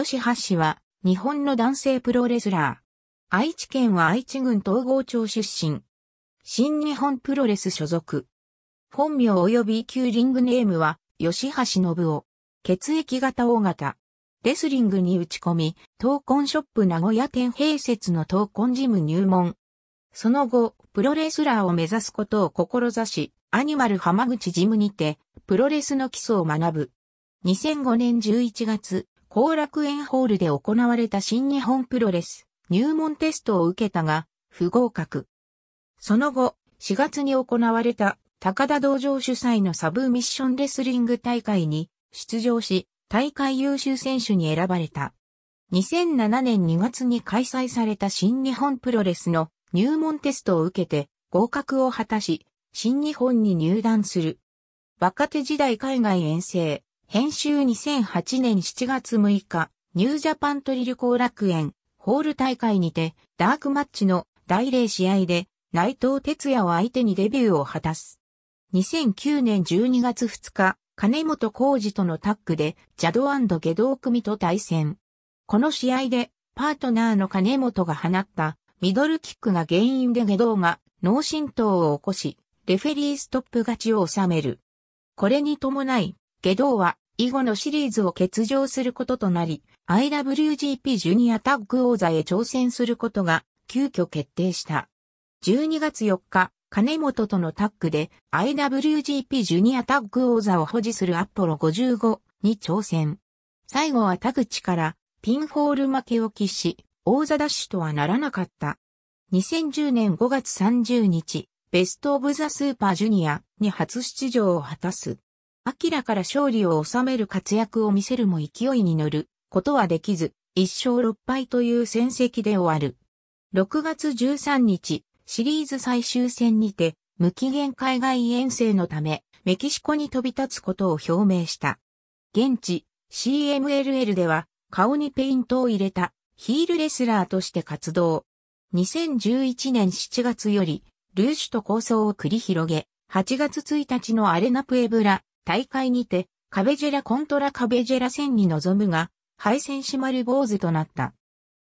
吉橋氏は、日本の男性プロレスラー。愛知県は愛知郡東郷町出身。新日本プロレス所属。本名及び旧リングネームは、吉橋信夫。血液型大型。レスリングに打ち込み、闘魂ショップ名古屋店併設の闘魂ジム入門。その後、プロレスラーを目指すことを志し、アニマル浜口ジムにて、プロレスの基礎を学ぶ。2005年11月、後楽園ホールで行われた新日本プロレス入門テストを受けたが、不合格。その後、4月に行われた高田道場主催のサブミッションレスリング大会に出場し、大会優秀選手に選ばれた。2007年2月に開催された新日本プロレスの入門テストを受けて合格を果たし、新日本に入団する。若手時代海外遠征、編集2008年7月6日、ニュージャパントリル後楽園、ホール大会にて、ダークマッチの第0試合で、内藤哲也を相手にデビューを果たす。2009年12月2日、金本浩二とのタッグで、ジャド下道組と対戦。この試合で、パートナーの金本が放った、ミドルキックが原因で下道が脳震盪を起こし、レフェリーストップ勝ちを収める。これに伴い、ゲドーは以後のシリーズを欠場することとなり、IWGP ジュニアタッグ王座へ挑戦することが急遽決定した。12月4日、金本とのタッグで IWGP ジュニアタッグ王座を保持するアポロ55に挑戦。最後は田口からピンホール負けを喫し、王座ダッシュとはならなかった。2010年5月30日、ベストオブザスーパージュニアに初出場を果たす。キラから勝利を収める活躍を見せるも勢いに乗ることはできず、1勝6敗という戦績で終わる。6月13日、シリーズ最終戦にて、無期限海外遠征のため、メキシコに飛び立つことを表明した。現地、CMLL では、顔にペイントを入れた、ヒールレスラーとして活動。2011年7月より、ルーシュと構想を繰り広げ、8月1日のアレナプエブラ、大会にて、カベジェラコントラカベジェラ戦に臨むが、敗戦しる坊主となった。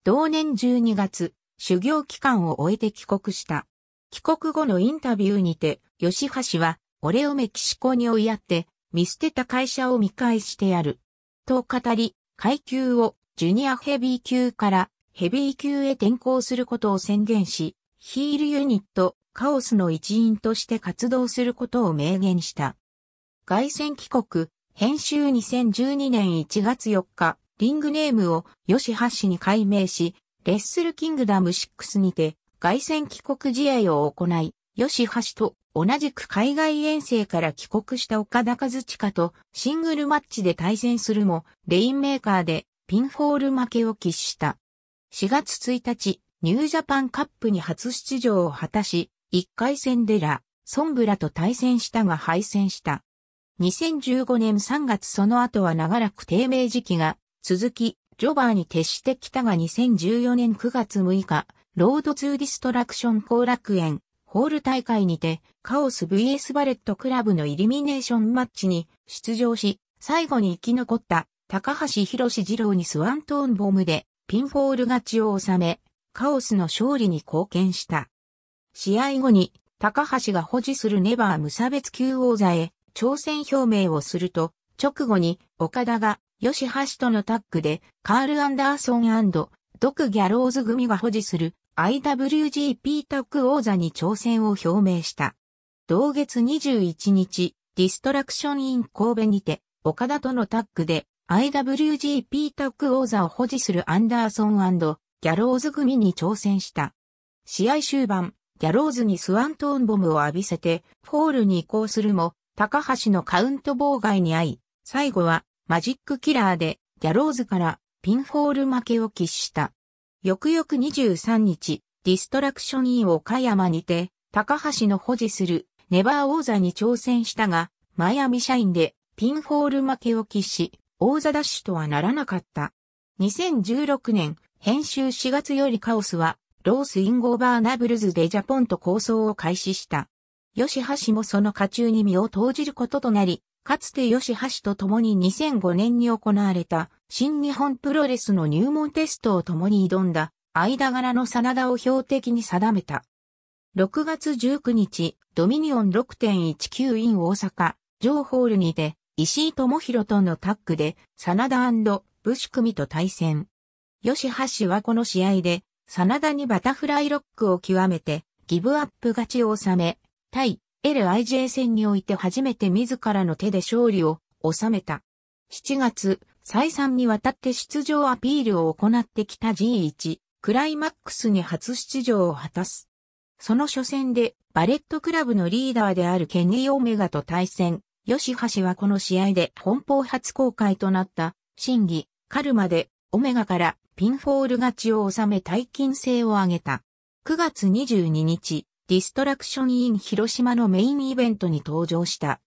同年12月、修行期間を終えて帰国した。帰国後のインタビューにて、吉橋は、俺をメキシコに追いやって、見捨てた会社を見返してやる。と語り、階級をジュニアヘビー級からヘビー級へ転向することを宣言し、ヒールユニット、カオスの一員として活動することを明言した。凱旋帰国、編集2012年1月4日、リングネームを吉橋氏に改名し、レッスルキングダム6にて、凱旋帰国試合を行い、吉橋と同じく海外遠征から帰国した岡田和親とシングルマッチで対戦するも、レインメーカーでピンフォール負けを喫した。4月1日、ニュージャパンカップに初出場を果たし、1回戦でラ・ソンブラと対戦したが敗戦した。2015年3月その後は長らく低迷時期が続き、ジョバーに徹してきたが2014年9月6日、ロードツーディストラクション後楽園、ホール大会にて、カオス VS バレットクラブのイルミネーションマッチに出場し、最後に生き残った高橋博士二郎にスワントーンボムでピンフォール勝ちを収め、カオスの勝利に貢献した。試合後に、高橋が保持するネバー無差別級王座へ挑戦表明をすると、直後に岡田が吉橋とのタッグでカール・アンダーソンドク・ギャローズ組が保持する IWGP タッグ王座に挑戦を表明した。同月21日、ディストラクションイン神戸にて、岡田とのタッグで IWGP タッグ王座を保持するアンダーソンギャローズ組に挑戦した。試合終盤、ギャローズにスワントーンボムを浴びせて、フォールに移行するも、高橋のカウント妨害に遭い、最後はマジックキラーでギャローズからピンフォール負けを喫した。翌々23日、ディストラクションイン岡山にて、高橋の保持するネバー王座に挑戦したが、マイアミ社員でピンフォール負けを喫し、王座ダッシュとはならなかった。2016年、編集4月よりカオスは、ロース・イン・ゴーバーナブルズでジャポンと構想を開始した。吉橋もその家中に身を投じることとなり、かつて吉橋と共に2005年に行われた新日本プロレスの入門テストを共に挑んだ間柄の真田を標的に定めた。6月19日、ドミニオン6.19イン大阪、ジョーホールにて、石井智弘とのタッグで、真田武士組と対戦。吉橋はこの試合で、真田にバタフライロックを極めて、ギブアップ勝ちを収め、対 LIJ 戦において初めて自らの手で勝利を収めた。7月、再三にわたって出場アピールを行ってきた G1、クライマックスに初出場を果たす。その初戦で、バレットクラブのリーダーであるケニー・オメガと対戦、吉橋はこの試合で本邦初公開となった、審議、カルマで、オメガからピンフォール勝ちを収め大金制を上げた。9月22日、ディストラクションイン広島のメインイベントに登場した。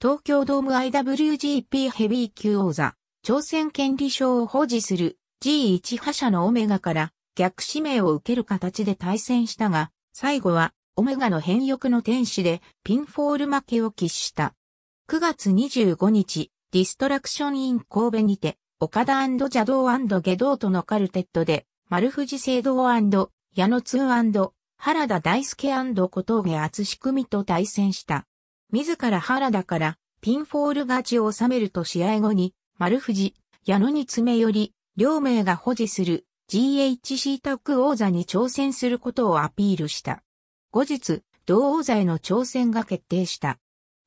東京ドーム IWGP ヘビー級王座、挑戦権利賞を保持する G1 覇者のオメガから逆指名を受ける形で対戦したが、最後はオメガの変欲の天使でピンフォール負けを喫した。9月25日、ディストラクションイン神戸にて、岡田邪道下道とのカルテットで、丸藤聖堂矢野通原田大輔小峠厚仕組と対戦した。自ら原田からピンフォール勝ちを収めると試合後に、丸藤、矢野に詰め寄り、両名が保持する GHC タッグ王座に挑戦することをアピールした。後日、同王座への挑戦が決定した。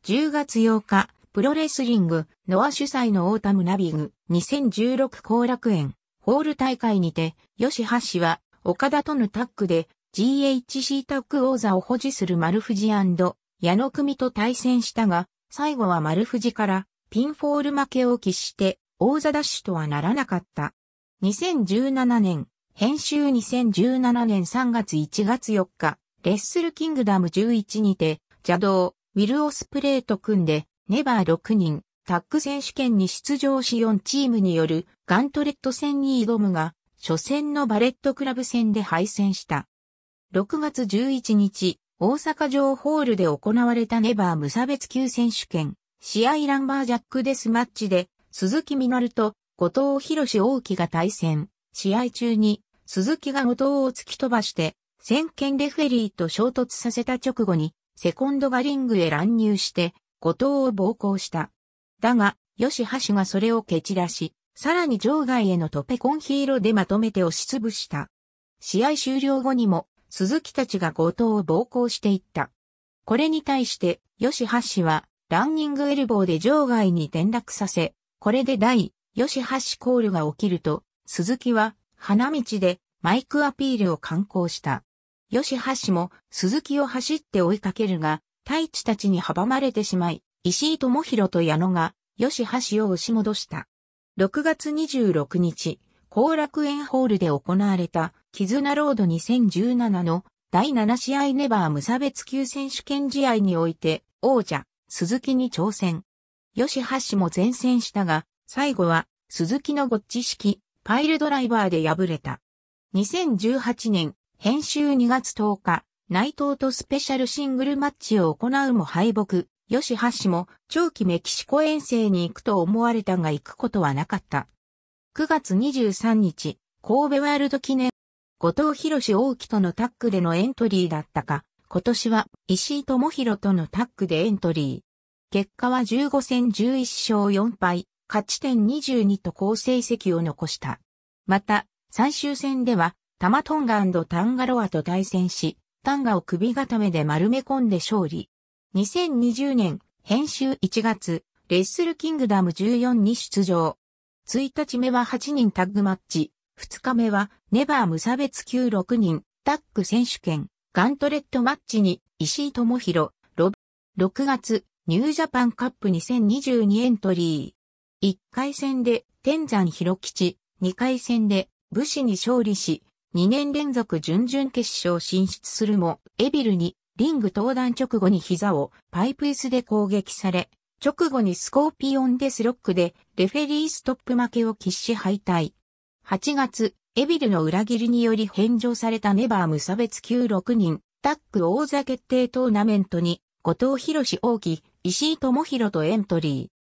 10月8日、プロレスリング、ノア主催のオータムナビグ2016後楽園ホール大会にて、吉橋は岡田とのタッグで GHC タッグ王座を保持する丸藤矢野組と対戦したが、最後は丸藤からピンフォール負けを喫して王座ダッシュとはならなかった。2017年、編集2017年3月1月4日、レッスルキングダム11にて、邪道、ウィル・オスプレーと組んで、ネバー6人、タッグ選手権に出場し4チームによるガントレット戦に挑むが、初戦のバレットクラブ戦で敗戦した。6月11日、大阪城ホールで行われたネバー無差別級選手権、試合ランバージャックデスマッチで、鈴木みなると後藤博士大輝が対戦。試合中に、鈴木が後藤を突き飛ばして、先見レフェリーと衝突させた直後に、セコンドがリングへ乱入して、後藤を暴行した。だが、吉橋がそれを蹴散らし、さらに場外へのトペコンヒーロでまとめて押しつぶした。試合終了後にも、鈴木たちが強盗を暴行していった。これに対して、吉橋氏は、ランニングエルボーで場外に転落させ、これで第、吉橋コールが起きると、鈴木は、花道で、マイクアピールを観光した。吉橋も、鈴木を走って追いかけるが、太一たちに阻まれてしまい、石井智弘と矢野が、吉橋を押し戻した。6月26日、後楽園ホールで行われた、絆ロード2017の第7試合ネバー無差別級選手権試合において、王者、鈴木に挑戦。吉橋も前線したが、最後は、鈴木のごっち式、パイルドライバーで敗れた。2018年、編集2月10日、内藤とスペシャルシングルマッチを行うも敗北、吉橋も長期メキシコ遠征に行くと思われたが行くことはなかった。9月23日、神戸ワールド記念、後藤博士大木とのタッグでのエントリーだったか、今年は石井智弘とのタッグでエントリー。結果は15戦11勝4敗、勝ち点22と好成績を残した。また、最終戦では、タマトンガタンガロアと対戦し、タンガを首固めで丸め込んで勝利。2020年、編集1月、レッスルキングダム14に出場。1日目は8人タッグマッチ、2日目はネバー無差別級6人タッグ選手権ガントレットマッチに石井智弘、ロブ、6月ニュージャパンカップ2022エントリー。1回戦で天山広吉、2回戦で武士に勝利し、2年連続準々決勝進出するも、エビルにリング登壇直後に膝をパイプ椅子で攻撃され、直後にスコーピオンデスロックでレフェリーストップ負けを喫し敗退。8月、エビルの裏切りにより返上されたネバー無差別級6人、タック王座決定トーナメントに、後藤博士大木、石井智弘とエントリ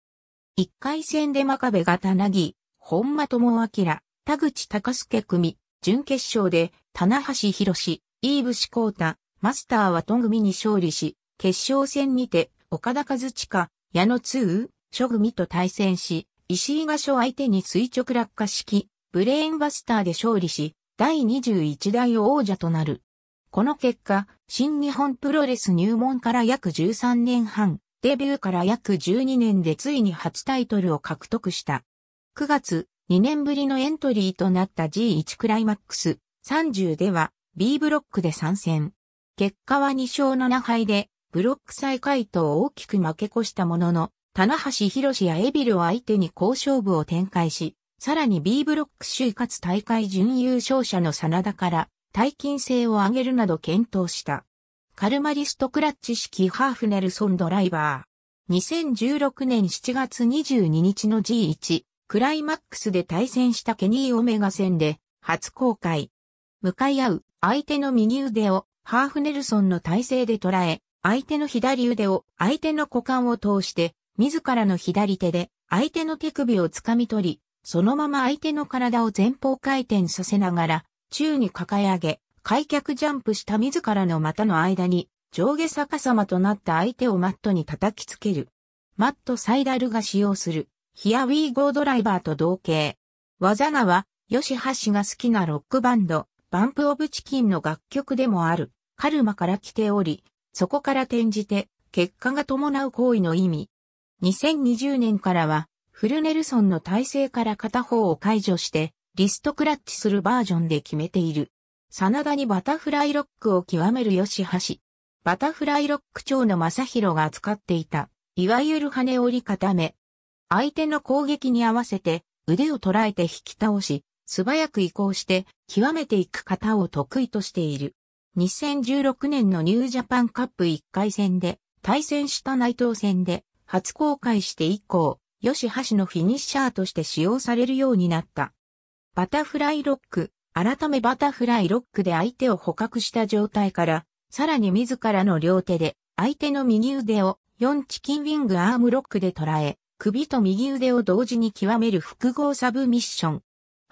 ー。1回戦で真壁が棚木、本間智明、田口隆介組、準決勝で、棚橋博士、イーブ志ー太、マスターは戸組に勝利し、決勝戦にて、岡田和地下、矢野通、諸組と対戦し、石井が所相手に垂直落下式、ブレーンバスターで勝利し、第21代王者となる。この結果、新日本プロレス入門から約13年半、デビューから約12年でついに初タイトルを獲得した。9月、2年ぶりのエントリーとなった G1 クライマックス30では B ブロックで参戦。結果は2勝7敗でブロック再回答を大きく負け越したものの、棚橋博やエビルを相手に好勝負を展開し、さらに B ブロック就活大会準優勝者の真田から、大金性を上げるなど検討した。カルマリストクラッチ式ハーフネルソンドライバー。2016年7月22日の G1、クライマックスで対戦したケニー・オメガ戦で、初公開。向かい合う、相手の右腕を、ハーフネルソンの体勢で捉え、相手の左腕を相手の股間を通して、自らの左手で相手の手首を掴み取り、そのまま相手の体を前方回転させながら、宙に抱え上げ、開脚ジャンプした自らの股の間に、上下逆さまとなった相手をマットに叩きつける。マットサイダルが使用する、ヒアウィーゴードライバーと同型。技名は、ヨシハシが好きなロックバンド、バンプオブチキンの楽曲でもある、カルマから来ており、そこから転じて、結果が伴う行為の意味。2020年からは、フルネルソンの体制から片方を解除して、リストクラッチするバージョンで決めている。真田にバタフライロックを極める吉橋。バタフライロック長の正宏が扱っていた、いわゆる羽折り固め。相手の攻撃に合わせて、腕を捉えて引き倒し、素早く移行して、極めていく型を得意としている。2016年のニュージャパンカップ1回戦で対戦した内藤戦で初公開して以降、吉橋のフィニッシャーとして使用されるようになった。バタフライロック、改めバタフライロックで相手を捕獲した状態から、さらに自らの両手で相手の右腕を4チキンウィングアームロックで捉え、首と右腕を同時に極める複合サブミッション。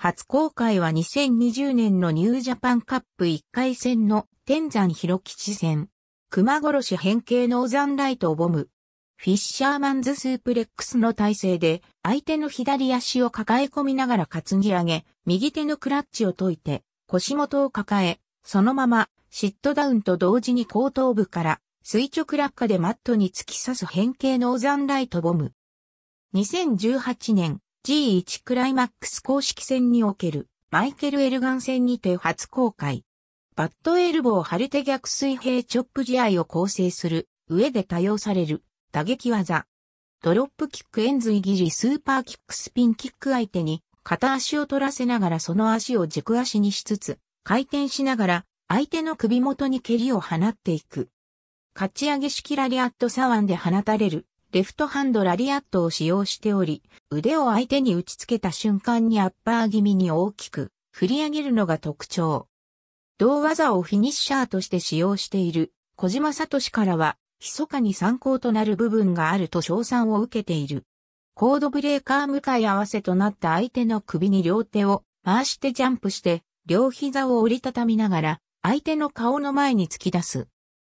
初公開は2020年のニュージャパンカップ1回戦の天山広吉戦。熊殺し変形ノーザンライトボム。フィッシャーマンズスープレックスの体勢で相手の左足を抱え込みながら担ぎ上げ、右手のクラッチを解いて腰元を抱え、そのままシットダウンと同時に後頭部から垂直落下でマットに突き刺す変形ノーザンライトボム。2018年 G1 クライマックス公式戦におけるマイケル・エルガン戦にて初公開。バットエルボー張り手逆水平チョップ試合を構成する上で多用される打撃技。ドロップキックエンズイギリスーパーキックスピンキック相手に片足を取らせながらその足を軸足にしつつ回転しながら相手の首元に蹴りを放っていく。勝ち上げ式ラリアットサワンで放たれるレフトハンドラリアットを使用しており、腕を相手に打ち付けた瞬間にアッパー気味に大きく振り上げるのが特徴。同技をフィニッシャーとして使用している小島聡からは、密かに参考となる部分があると称賛を受けている。コードブレーカー向かい合わせとなった相手の首に両手を回してジャンプして、両膝を折りたたみながら、相手の顔の前に突き出す。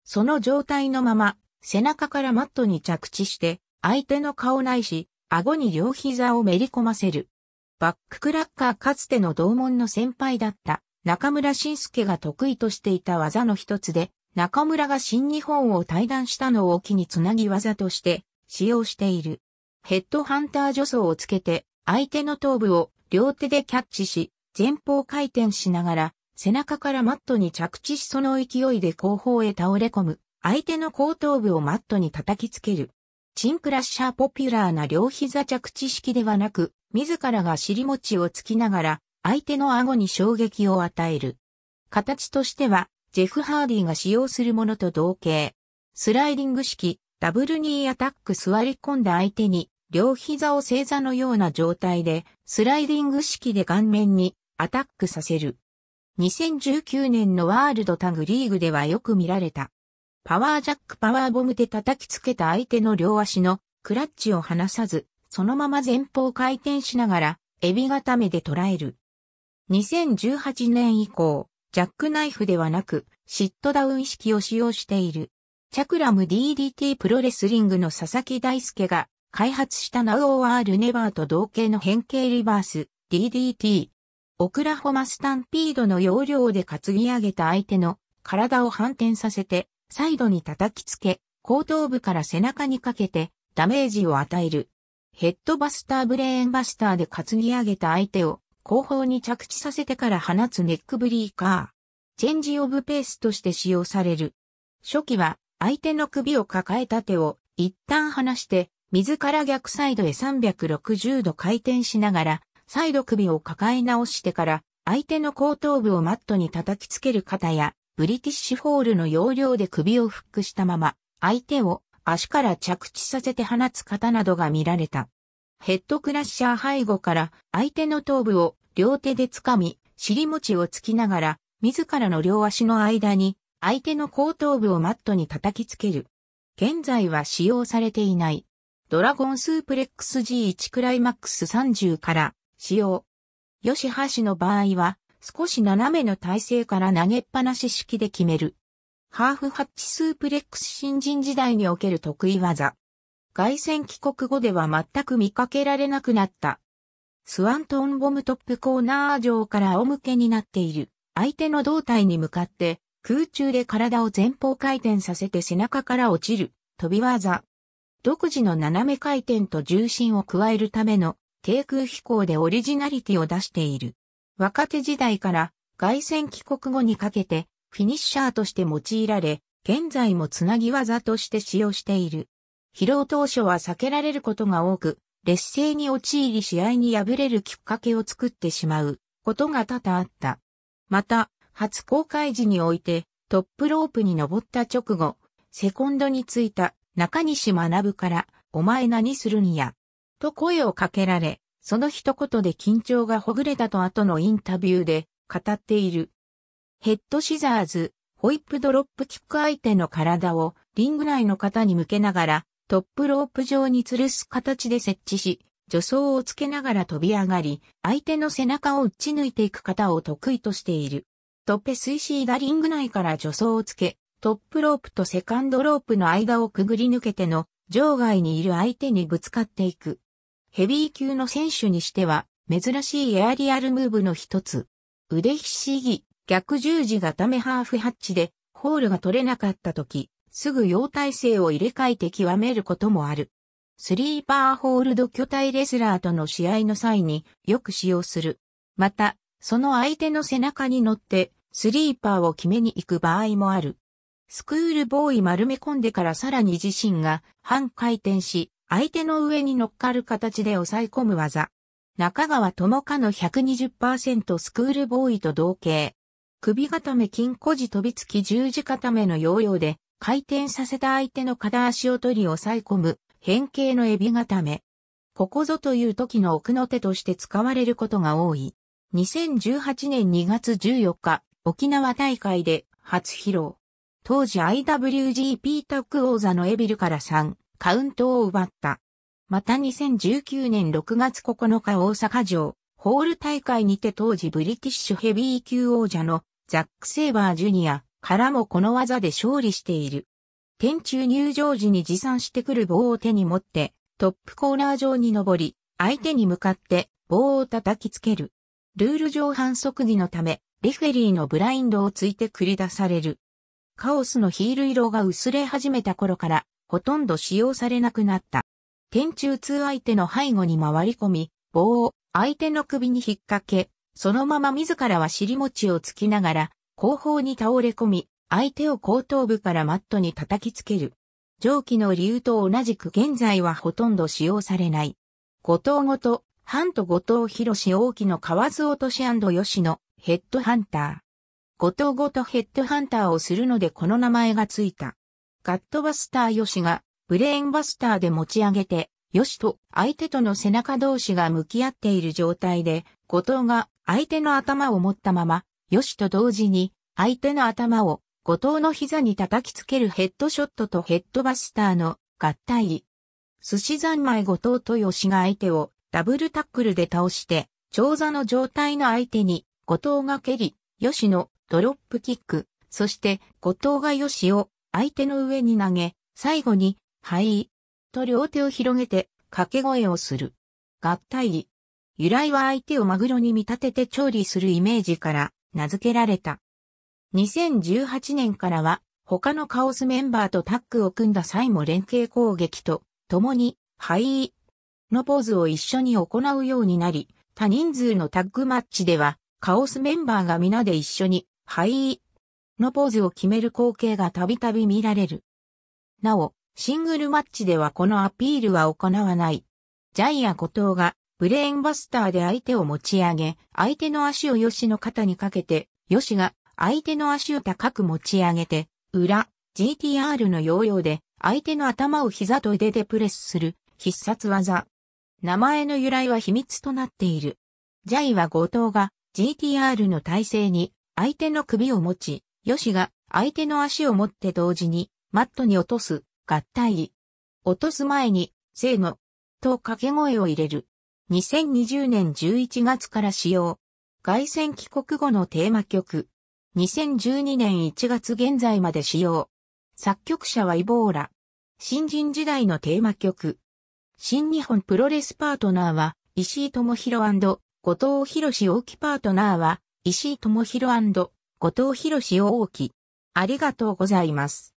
その状態のまま、背中からマットに着地して、相手の顔ないし、顎に両膝をめり込ませる。バッククラッカーかつての同門の先輩だった中村晋介が得意としていた技の一つで、中村が新日本を退団したのを機につなぎ技として使用している。ヘッドハンター助走をつけて、相手の頭部を両手でキャッチし、前方回転しながら、背中からマットに着地しその勢いで後方へ倒れ込む。相手の後頭部をマットに叩きつける。チンクラッシャーポピュラーな両膝着地式ではなく、自らが尻餅をつきながら、相手の顎に衝撃を与える。形としては、ジェフ・ハーディが使用するものと同型。スライディング式、ダブルニーアタック座り込んだ相手に、両膝を正座のような状態で、スライディング式で顔面にアタックさせる。2019年のワールドタグリーグではよく見られた。パワージャックパワーボムで叩きつけた相手の両足のクラッチを離さず、そのまま前方回転しながら、エビ固めで捉える。2018年以降、ジャックナイフではなく、シットダウン意識を使用している。チャクラム DDT プロレスリングの佐々木大輔が開発した NOR ネバーと同型の変形リバース DDT。オクラホマスタンピードの要領で担ぎ上げた相手の体を反転させてサイドに叩きつけ、後頭部から背中にかけてダメージを与える。ヘッドバスターブレーンバスターで担ぎ上げた相手を後方に着地させてから放つネックブリーカー。チェンジオブペースとして使用される。初期は相手の首を抱えた手を一旦離して自ら逆サイドへ360度回転しながら再度首を抱え直してから相手の後頭部をマットに叩きつける方やブリティッシュホールの要領で首をフックしたまま、相手を足から着地させて放つ方などが見られた。ヘッドクラッシャー背後から相手の頭部を両手で掴み、尻餅をつきながら、自らの両足の間に相手の後頭部をマットに叩きつける。現在は使用されていない。ドラゴンスープレックス G1 クライマックス30から使用。吉橋の場合は少し斜めの体勢から投げっぱなし式で決める。ハーフハッチスープレックス新人時代における得意技。外戦帰国後では全く見かけられなくなった。スワントンボムトップコーナー上から仰向けになっている。相手の胴体に向かって空中で体を前方回転させて背中から落ちる飛び技。独自の斜め回転と重心を加えるための低空飛行でオリジナリティを出している。若手時代から外戦帰国後にかけてフィニッシャーとして用いられ、現在もつなぎ技として使用している。疲労当初は避けられることが多く、劣勢に陥り試合に敗れるきっかけを作ってしまうことが多々あった。また、初公開時においてトップロープに登った直後、セコンドについた中西学から、お前何するんや、と声をかけられ、その一言で緊張がほぐれたと後のインタビューで語っている。ヘッドシザーズ、ホイップドロップキック相手の体をリング内の方に向けながらトップロープ上に吊るす形で設置し、助走をつけながら飛び上がり、相手の背中を打ち抜いていく方を得意としている。トッペスイシーがリング内から助走をつけ、トップロープとセカンドロープの間をくぐり抜けての、場外にいる相手にぶつかっていく。ヘビー級の選手にしては、珍しいエアリアルムーブの一つ。腕ひしぎ、逆十字がためハーフハッチで、ホールが取れなかった時、すぐ腰体性を入れ替えて極めることもある。スリーパーホールド巨体レスラーとの試合の際によく使用する。また、その相手の背中に乗って、スリーパーを決めに行く場合もある。スクールボーイ丸め込んでからさらに自身が半回転し、相手の上に乗っかる形で抑え込む技。中川智香の120%スクールボーイと同型。首固め金庫時飛びつき十字固めの要領で回転させた相手の片足を取り抑え込む変形のエビ固め。ここぞという時の奥の手として使われることが多い。2018年2月14日、沖縄大会で初披露。当時 IWGP タック王座のエビルから3。カウントを奪った。また2019年6月9日大阪城、ホール大会にて当時ブリティッシュヘビー級王者のザック・セイバー・ジュニアからもこの技で勝利している。天中入場時に持参してくる棒を手に持って、トップコーナー上に登り、相手に向かって棒を叩きつける。ルール上反則技のため、レフェリーのブラインドをついて繰り出される。カオスのヒール色が薄れ始めた頃から、ほとんど使用されなくなった。天中通相手の背後に回り込み、棒を相手の首に引っ掛け、そのまま自らは尻餅をつきながら、後方に倒れ込み、相手を後頭部からマットに叩きつける。上記の理由と同じく現在はほとんど使用されない。後藤ごと、ンと後藤広士大木の河津落とし吉野、ヘッドハンター。後藤ごとヘッドハンターをするのでこの名前がついた。ガットバスターヨシが、ブレーンバスターで持ち上げて、ヨシと相手との背中同士が向き合っている状態で、後藤が相手の頭を持ったまま、ヨシと同時に相手の頭を後藤の膝に叩きつけるヘッドショットとヘッドバスターの合体。寿司三昧後藤とシが相手をダブルタックルで倒して、長座の状態の相手に後藤が蹴り、シのドロップキック、そして後藤がシを相手の上に投げ、最後に、はい、と両手を広げて、掛け声をする。合体由来は相手をマグロに見立てて調理するイメージから名付けられた。2018年からは他のカオスメンバーとタッグを組んだ際も連携攻撃と共に、はい、のポーズを一緒に行うようになり、多人数のタッグマッチではカオスメンバーが皆で一緒に、はい、のポーズを決める光景がたびたび見られる。なお、シングルマッチではこのアピールは行わない。ジャイア後藤がブレーンバスターで相手を持ち上げ、相手の足をヨシの肩にかけて、ヨシが相手の足を高く持ち上げて、裏、GTR の要領で相手の頭を膝と腕でプレスする必殺技。名前の由来は秘密となっている。ジャイは後藤が GTR の体勢に相手の首を持ち、ヨシが相手の足を持って同時にマットに落とす合体。落とす前に、せーの、と掛け声を入れる。2020年11月から使用。外戦帰国後のテーマ曲。2012年1月現在まで使用。作曲者はイボーラ。新人時代のテーマ曲。新日本プロレスパートナーは、石井智弘後藤博士大きパートナーは、石井智弘後藤博士大木。ありがとうございます。